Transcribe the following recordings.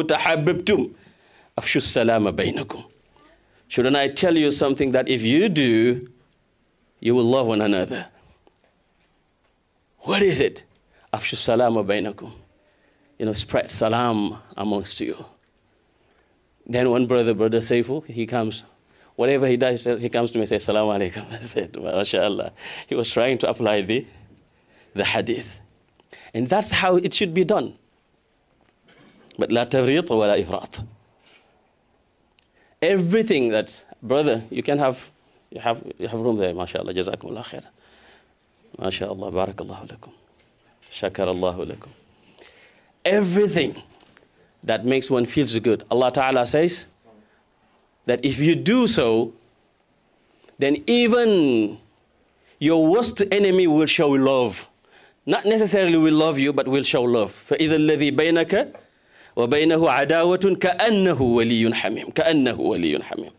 tahabbtum afshu salama bainakum. Shouldn't I tell you something that if you do, you will love one another? What is it? Afshu salama You know, spread salam amongst you. Then one brother, Brother Saifu, he comes. Whatever he does, he comes to me and says, Salaam alaikum. I said, MashaAllah. He was trying to apply the, the hadith. And that's how it should be done. But la tafrit wa la ifrat. Everything that, brother, you can have, you have, you have room there, mashallah, jazakum Allah khair. Mashallah, barakallahu lakum. Shakar Allahu Everything that makes one feels good. Allah Ta'ala says that if you do so, then even your worst enemy will show love. Not necessarily will love you, but will show love. فَإِذَا الَّذِي بَيْنَكَ وبينه عداوة كأنه ولي حميم كأنه ولي حميم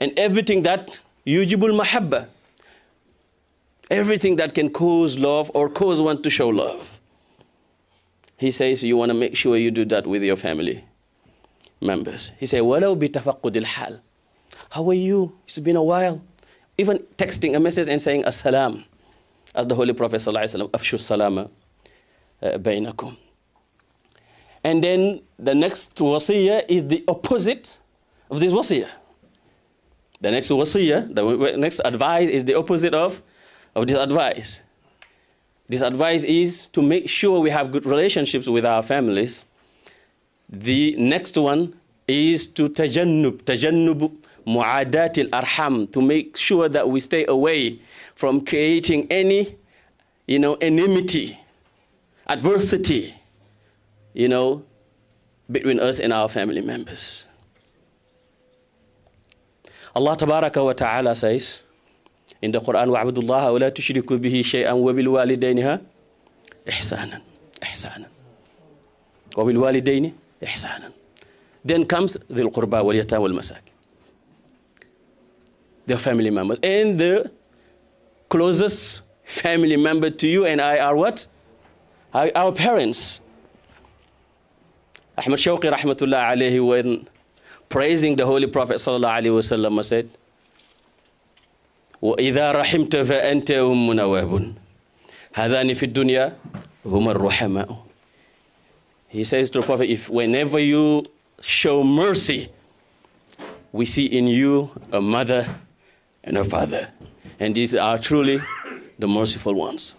and everything that yujibul mahabba everything that can cause love or cause one to show love he says you want to make sure you do that with your family members he said walau bitafaqudil الْحَالِ how are you it's been a while even texting a message and saying assalam as the holy prophet sallallahu alaihi wasallam afshu salama uh, bainakum and then the next wasiyah is the opposite of this wasiyah. The next wasiyah, the next advice is the opposite of, of this advice. This advice is to make sure we have good relationships with our families. The next one is to tajannub, tajannub mu'adatil arham, to make sure that we stay away from creating any, you know, enmity, adversity you know, between us and our family members. Allah tabaraka wa ta'ala says in the Quran, وَعْبُدُ اللَّهَ وَلَا تُشْرِكُوا بِهِ شَيْئًا وَبِالْوَالِدَيْنِ إِحْسَانًا إِحْسَانًا وَبِالْوَالِدَيْنِ إِحْسَانًا Then comes the Qurba wal Yatam wal Masak. The family members. And the closest family member to you and I are what? Our parents. Ahmad Shawqi rahmatullah alayhi when praising the Holy Prophet sallallahu alayhi wasallam said, وَإِذَا رَحِمْتَ فَأَنْتَ أُمُّنَا وَابٌ هَذَانِ فِي الدُّنْيَا هُمَ الرُّحَمَاءُ He says to the Prophet, if whenever you show mercy, we see in you a mother and a father. And these are truly the merciful ones.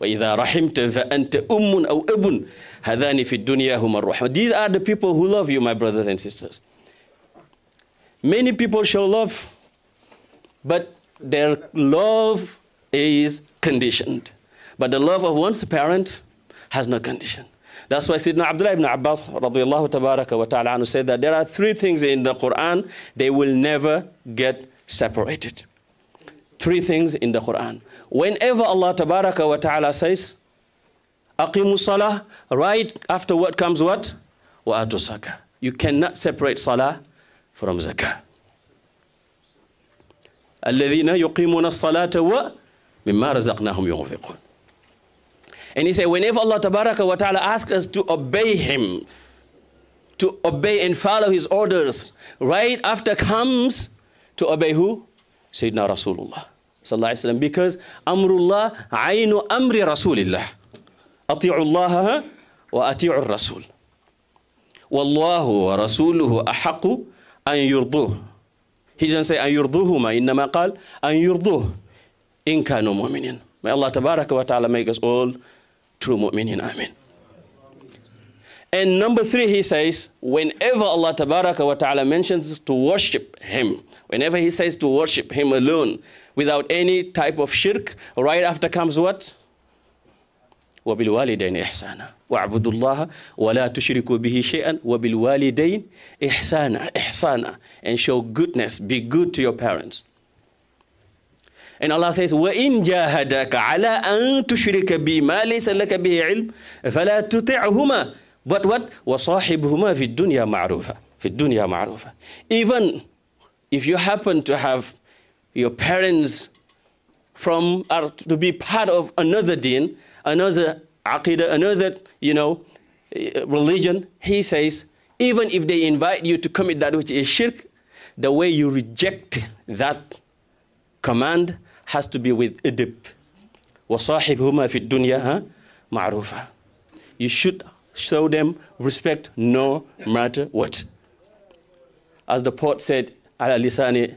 وَإِذَا رَحِمْتَ فَأَنْتَ أُمٌ أَوْ هَذَانِ فِي الدُّنْيَا الرحمة. These are the people who love you, my brothers and sisters. Many people show love, but their love is conditioned. But the love of one's parent has no condition. That's why Sidna Abdullah ibn Abbas اللَّهِ تَبَارَكَ وَتَعَالَى, ta'ala said that there are three things in the Quran, they will never get separated three things in the Quran. Whenever Allah Tabaraka wa Ta'ala says, Aqimu Salah, right after what comes what? Wa atu zakah. You cannot separate Salah from Zakah. الذين يقيمون الصلاة ومما رزقناهم ينفقون and he said, whenever Allah Tabaraka wa Ta'ala asks us to obey him, to obey and follow his orders, right after comes to obey who? Sayyidina Rasulullah sallallahu alaihi wasallam because الله عين amri رسول الله wa الله Rasul. Wallahu والله ورسوله ahaqu أن يرضوه He didn't say أن يرضوهما إنما قال أن يرضوه إن كانوا mu'minin. May Allah tabaraka wa ta'ala make us all true mu'minin. Amen. And number three, he says, whenever Allah Tabaraka wa Ta'ala mentions to worship Him, whenever He says to worship Him alone, without any type of shirk, right after comes what? وَبِالْوَالِدَيْنِ إِحْسَانًا وَعَبُدُ اللَّهَ وَلَا تُشْرِكُوا بِهِ شَيْئًا وَبِالْوَالِدَيْنِ إِحْسَانًا إِحْسَانًا And show goodness, be good to your parents. And Allah says, وَإِن جَاهَدَكَ عَلَىٰ أَن تُشْرِكَ بِمَا لَيْسَ لَكَ بِهِ عِلْمٍ فَلَا تُطِعْهُمَا but what? وَصَاحِبْهُمَا فِي الدُّنْيَا مَعْرُوفًا فِي الدُّنْيا مَعْرُوفًا Even if you happen to have your parents from or to be part of another deen, another aqidah, another, you know, religion, he says, even if they invite you to commit that which is shirk, the way you reject that command has to be with idib. وَصَاحِبْهُمَا فِي الدُّنْيَا مَعْرُوفًا You should show them respect no matter what. As the poet said, على لسان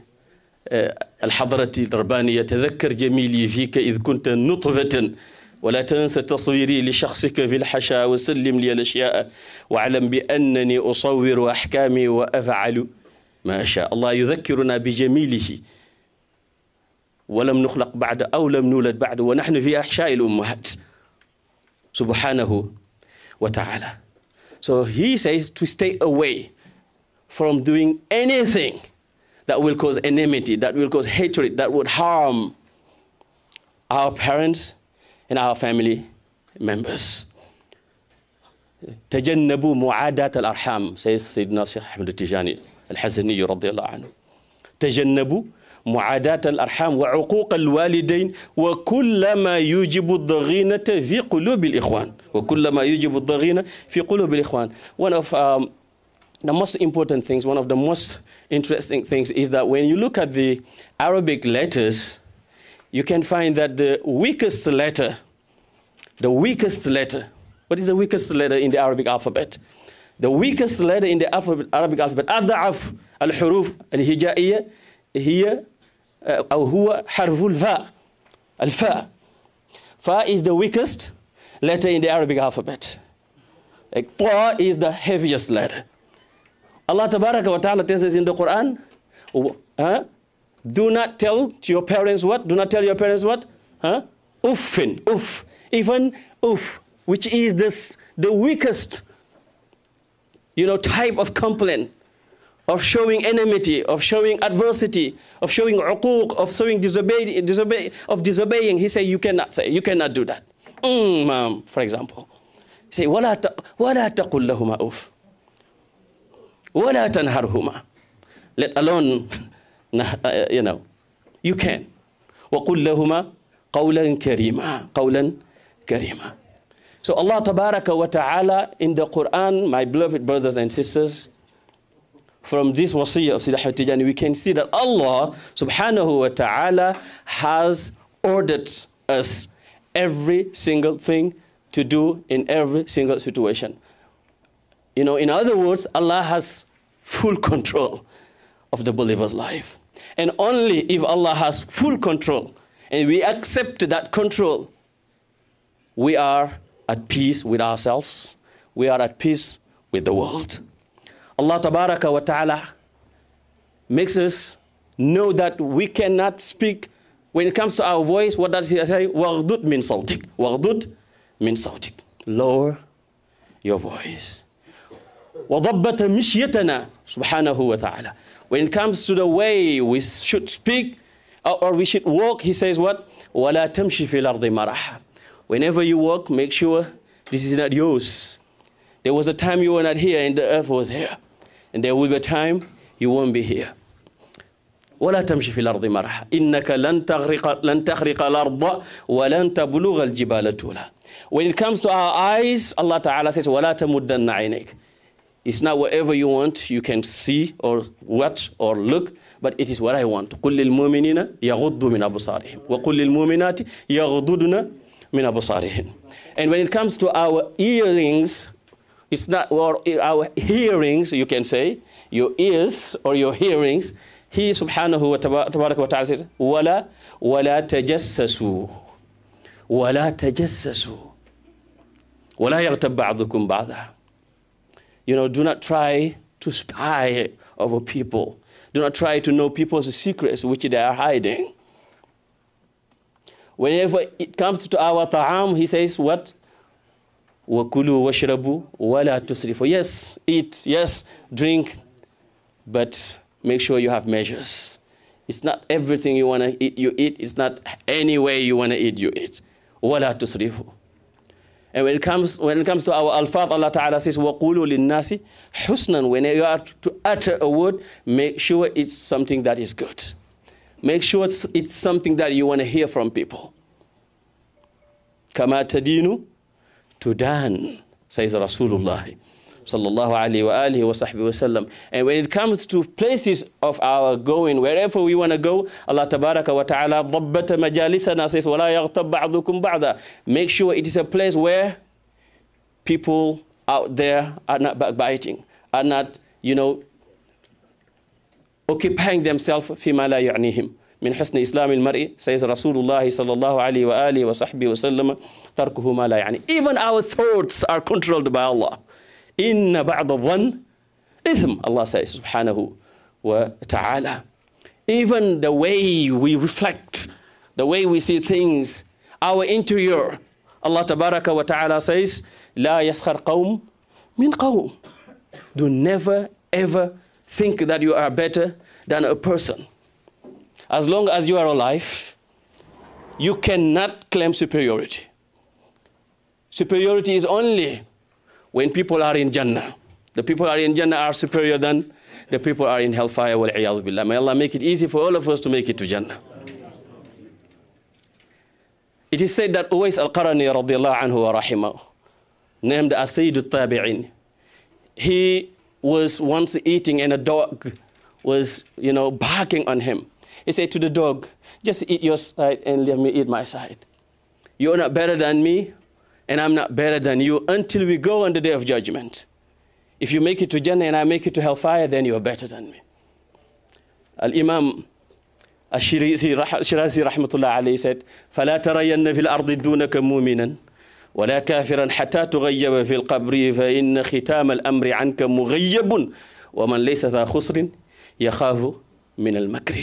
الحضرة الربانية تذكر جميلي فيك إذ كنت نطفة ولا تنسى تصويري لشخصك في الحشا وسلم لي الأشياء واعلم بأنني أصور أحكامي وأفعل ما أشاء الله يذكرنا بجميله ولم نخلق بعد أو لم نولد بعد ونحن في أحشاء الأمهات سبحانه wa ta'ala. So he says to stay away from doing anything that will cause enmity, that will cause hatred, that would harm our parents and our family members. تجنبوا معاداة الأرحام says Sayyidina Sheikh Ahmed Tijani al-Hazani رضي الله عنه تجنبوا معاداة الأرحام وعقوق الوالدين وكل ما wa الضغينة في قلوب الإخوان وكل ما يوجب الضغينة في قلوب الإخوان one of um, the most important things one of the most interesting things is that when you look at the Arabic letters you can find that the weakest letter the weakest letter what is the weakest letter in the Arabic alphabet the weakest letter in the alphabet, Arabic alphabet, أضعف الحروف الهجائية هي أو هو حرف الفاء الفاء فا is the weakest letter in the Arabic alphabet like, is the heaviest letter Allah Tabaraka wa Ta'ala tells us in the Quran huh? do not tell to your parents what do not tell your parents what huh? uffin uff even uff which is this the weakest you know type of complaint of showing enmity, of showing adversity, of showing uquq, of showing disobey, disobey, of disobeying, he said, you cannot say, you cannot do that. Mm, ma'am, for example. He say, وَلَا, ت... وَلَا تَقُلْ لَهُمَا أُفْ وَلَا تَنْهَرْهُمَا Let alone, uh, you know, you can. وَقُلْ لَهُمَا قَوْلًا كَرِيمًا قَوْلًا كَرِيمًا So Allah Tabaraka wa Ta'ala in the Quran, my beloved brothers and sisters, from this wasiyah of Sidi Ahmad Tijani, we can see that Allah subhanahu wa ta'ala has ordered us every single thing to do in every single situation. You know, in other words, Allah has full control of the believer's life. And only if Allah has full control and we accept that control, we are at peace with ourselves, we are at peace with the world. Allah Tabaraka wa Ta'ala makes us know that we cannot speak when it comes to our voice, what does he say? Wardud min sautik. Wardud min sautik. Lower your voice. وَضَبَّتَ مِشْيَتَنَا subhanahu wa ta'ala. When it comes to the way we should speak uh, or we should walk, he says what? وَلَا تَمْشِ fil الْأَرْضِ مَرَحًا Whenever you walk, make sure this is not yours. There was a time you were not here and the earth was here. And there will be a time you won't be here. ولا تمشي في الأرض مرحا إنك لن تغرق لن تخرق الأرض ولن تبلغ الجبال طولا When it comes to our eyes, Allah Ta'ala says, ولا تمدن عينيك It's not whatever you want, you can see or watch or look, but it is what I want. قل للمؤمنين يغضوا من أبصارهم وقل للمؤمنات يغضضن من أبصارهم And when it comes to our earrings, it's not well, our hearings, you can say, your ears or your hearings. He subhanahu wa ta'ala says, Wala, wala tajassasu. Wala tajassasu. Wala yaghtab ba'dukum ba'da. You know, do not try to spy over people. Do not try to know people's secrets which they are hiding. Whenever it comes to our ta'am, he says, What? Wakulu washrabu wala tusrifu. Yes, eat, yes, drink, but make sure you have measures. It's not everything you want to eat, you eat. It's not any way you want to eat, you eat. Wala tusrifu. And when it comes, when it comes to our Alfa Allah Ta'ala says, وَقُولُوا nasi husnan. When you are to utter a word, make sure it's something that is good. Make sure it's, it's something that you want to hear from people. كَمَا تَدِينُ to Dan, says Rasulullah sallallahu alaihi wa alihi wa sahbihi wasallam. And when it comes to places of our going, wherever we want to go, Allah tabaraka wa ta'ala dhabbata majalisana says, وَلَا يَغْتَبْ بَعْضُكُمْ بَعْضًا Make sure it is a place where people out there are not backbiting, are not, you know, occupying themselves فِي مَا لَا من حسن إسلام المرء صلى الله عليه وآله وصحبه وسلم تركه ما لا يعني even our thoughts are controlled by Allah إن بعض الظن إثم Allah says سبحانه وتعالى even the way we reflect the way we see things our interior Allah ta'ala says لا يسخر قوم من قوم do never ever think that you are better than a person as long as you are alive, you cannot claim superiority. Superiority is only when people are in Jannah. The people are in Jannah are superior than the people are in hellfire. May Allah make it easy for all of us to make it to Jannah. It is said that Uwais al-Qarani anhu wa rahimahu, named as al-Tabi'in, he was once eating and a dog was, you know, barking on him. He said to the dog, just eat your side and let me eat my side. You're not better than me, and I'm not better than you until we go on the day of judgment. If you make it to Jannah and I make it to hellfire, then you're better than me. Al-Imam Ashirazi, رحمة الله عليه said فلا ترين في الأرض دونك مؤمنا ولا كافرا حتى تغيب في القبر فإن ختام الأمر عنك مغيب ومن ليس ذا خسر يخاف من المكر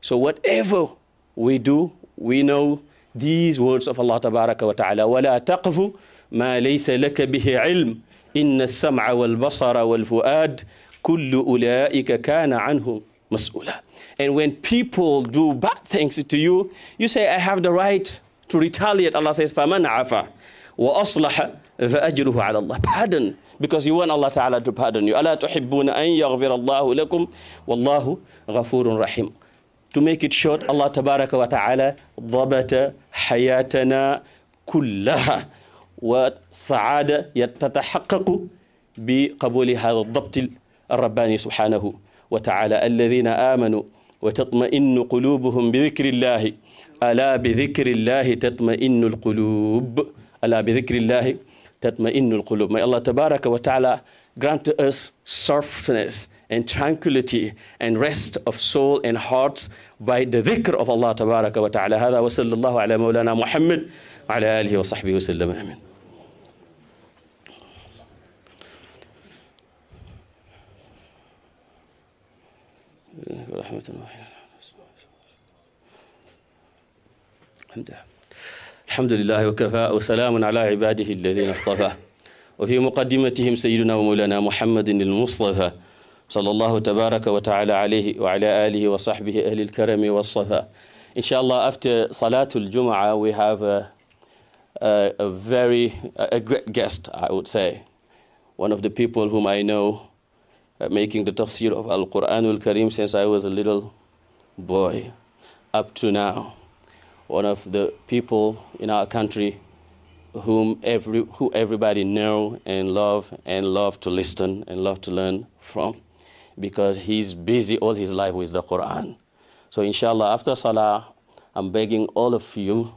so whatever we do, we know these words of Allah Tabaraka wa Ta'ala. وَلَا تَقْفُ مَا لَيْسَ لَكَ بِهِ عِلْمٍ إِنَّ السَّمْعَ وَالْبَصَرَ وَالْفُؤَادِ كُلُّ أُولَٰئِكَ كَانَ عَنْهُ مَسْئُولًا And when people do bad things to you, you say, I have the right to retaliate. Allah says, فَمَنْ عَفَى وَأَصْلَحَ فَأَجْرُهُ عَلَى اللَّهِ Pardon, because you want Allah Ta'ala to pardon you. أَلَا تُحِبُّونَ أَن يَغْفِرَ اللَّهُ لَكُمْ وَاللَّهُ غَفُورٌ رَحِيمٌ to make it short, Allah Tabaraka wa Ta'ala ضبط حياتنا كلها والسعادة تتحقق بقبول هذا الضبط الرباني سبحانه وتعالى الذين آمنوا وتطمئن قلوبهم بذكر الله ألا بذكر الله تطمئن القلوب ألا بذكر الله تطمئن القلوب May Allah Tabaraka wa Ta'ala grant us softness and tranquility and rest of soul and hearts by the dhikr of Allah tabaraka wa ta'ala. هذا وصلى الله على مولانا محمد وعلى آله وصحبه وسلم آمين. الحمد لله الحمد لله وكفى وسلام على عباده الذين اصطفى وفي مقدمتهم سيدنا ومولانا محمد المصطفى sallallahu tabaraka wa ta'ala alayhi wa alihi wa sahbihi ahli after Salatul Jum'ah, we have a, a, a very, a, a great guest, I would say. One of the people whom I know uh, making the tafsir of Al-Quran al-Karim since I was a little boy up to now. One of the people in our country whom every, who everybody know and love and love to listen and love to learn from because he's busy all his life with the Quran. So inshallah, after Salah, I'm begging all of you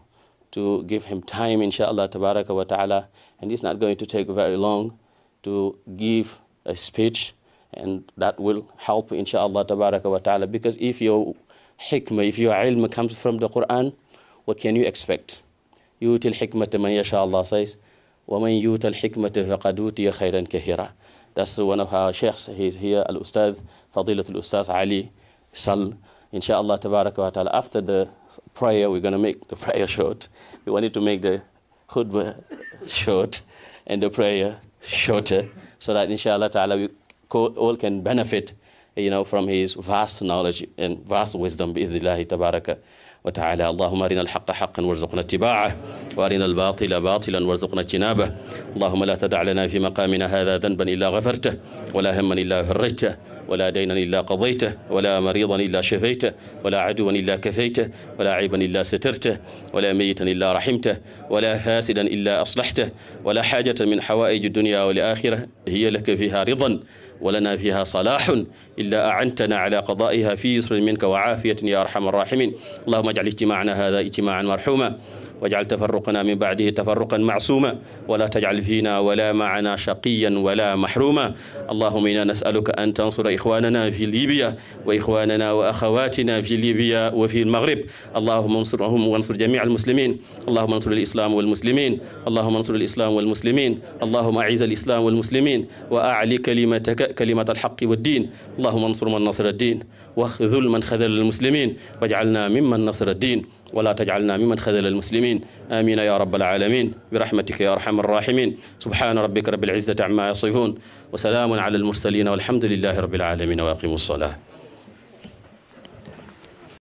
to give him time, inshallah, tabaraka wa ta'ala. And it's not going to take very long to give a speech, and that will help, inshallah, tabaraka wa ta'ala. Because if your hikmah, if your ilm comes from the Quran, what can you expect? يؤتي الحكمة من يشاء الله says ومن يؤت الحكمة فقد أوتي خيرا كثيرا that's one of our sheikhs. He's here, Al Ustad, Fadilat Al Ustad Ali Sal. Inshallah, wa ta'ala. After the prayer, we're going to make the prayer short. We wanted to make the khutbah short and the prayer shorter so that inshallah ta'ala we all can benefit you know, from his vast knowledge and vast wisdom, bi'idhillahi tabaraka. وتعالى اللهم أرنا الحق حقا وارزقنا اتباعه وأرنا الباطل باطلا وارزقنا اجتنابه اللهم لا تدع لنا في مقامنا هذا ذنبا إلا غفرته ولا هما إلا فرجته ولا دينا إلا قضيته ولا مريضا إلا شفيته ولا عدوا إلا كفيته ولا عيبا إلا سترته ولا ميتا إلا رحمته ولا فاسدا إلا أصلحته ولا حاجة من حوائج الدنيا والآخرة هي لك فيها رضا ولنا فيها صلاح إلا أعنتنا على قضائها في يسر منك وعافية يا أرحم الراحمين اللهم اجعل اجتماعنا هذا اجتماعا مرحوما واجعل تفرقنا من بعده تفرقا معصوما ولا تجعل فينا ولا معنا شقيا ولا محروما اللهم إنا نسألك أن تنصر إخواننا في ليبيا وإخواننا وأخواتنا في ليبيا وفي المغرب اللهم انصرهم وانصر جميع المسلمين اللهم انصر الإسلام والمسلمين اللهم انصر الإسلام والمسلمين اللهم أعز الإسلام والمسلمين وأعلي كلمتك كلمة الحق والدين اللهم انصر من نصر الدين واخذل من خذل المسلمين واجعلنا ممن نصر الدين ولا تجعلنا ممن خذل المسلمين آمين يا رب العالمين برحمتك يا أرحم الراحمين سبحان ربك رب العزة عما يصفون وسلام على المرسلين والحمد لله رب العالمين وأقيموا الصلاة